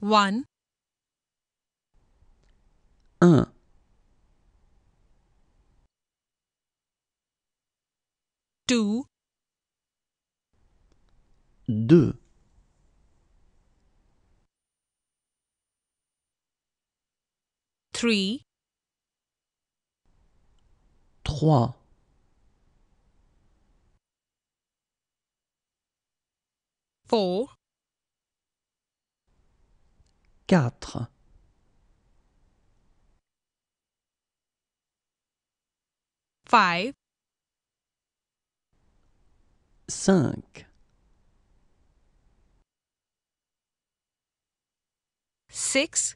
1 Un. Uh. 2 Deux. 3 Trois. 4 4. 5 5. 6.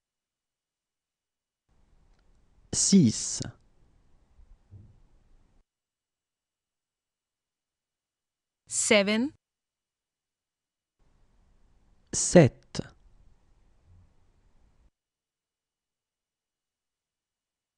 6. 7. 7.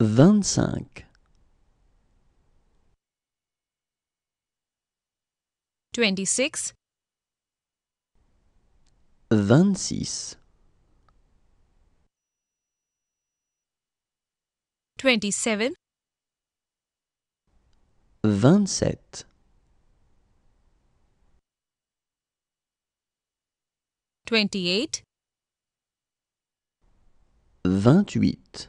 vingt-cinq, twenty-six, vingt-six, twenty-seven, vingt-sept, twenty-eight, vingt-huit.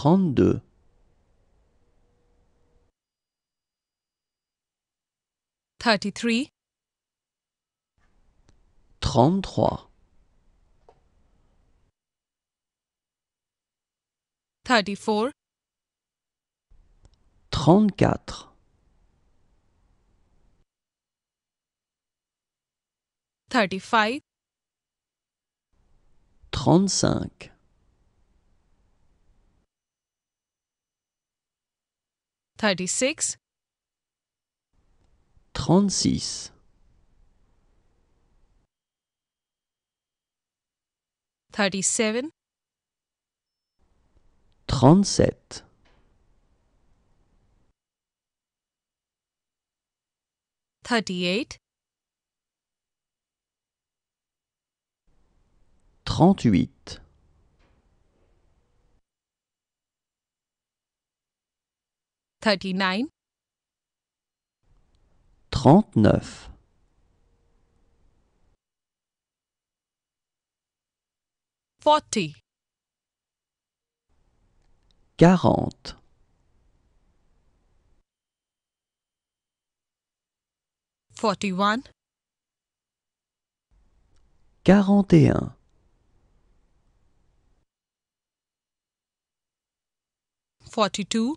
trente-deux. Trente-trois. 35. Trente-quatre. Trente-cinq. 36 36 37 37 38 38 39 39 40 40 41 41 42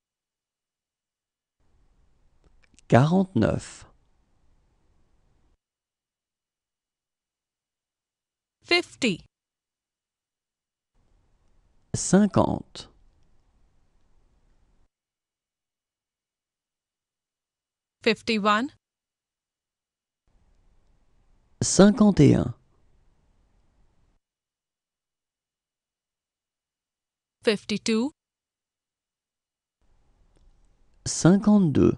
Quarante-neuf. Fifty. Cinquante. Fifty-one. Cinquante et un. Fifty-two. Cinquante-deux.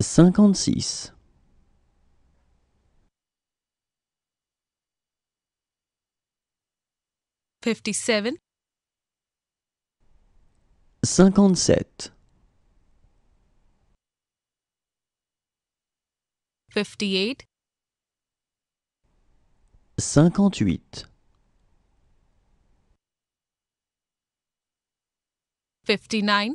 56 57 57 58 58 59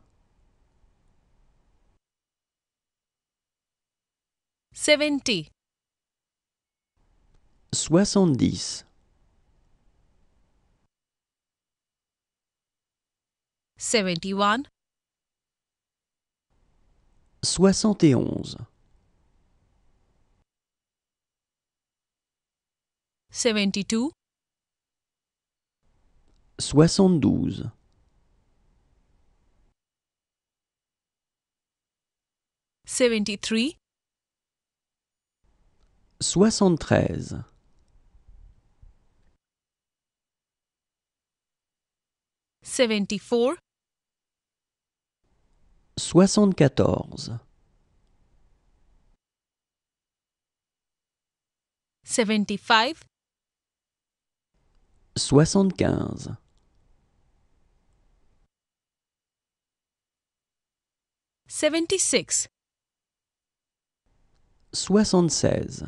70 70 71 71 72 72 73 73 74 74 75 75 76 76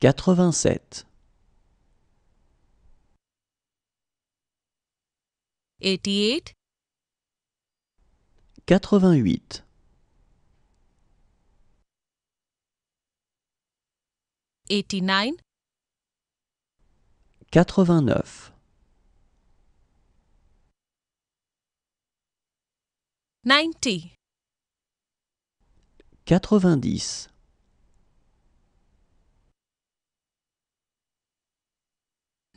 quatre-vingt-sept eighty-eight quatre-vingt-huit eighty-nine quatre-vingt-neuf ninety quatre-vingt-dix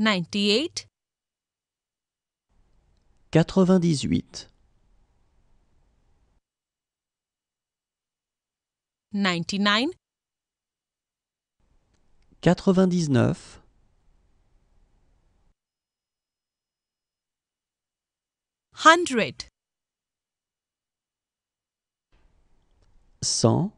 98 98 99 99 100 100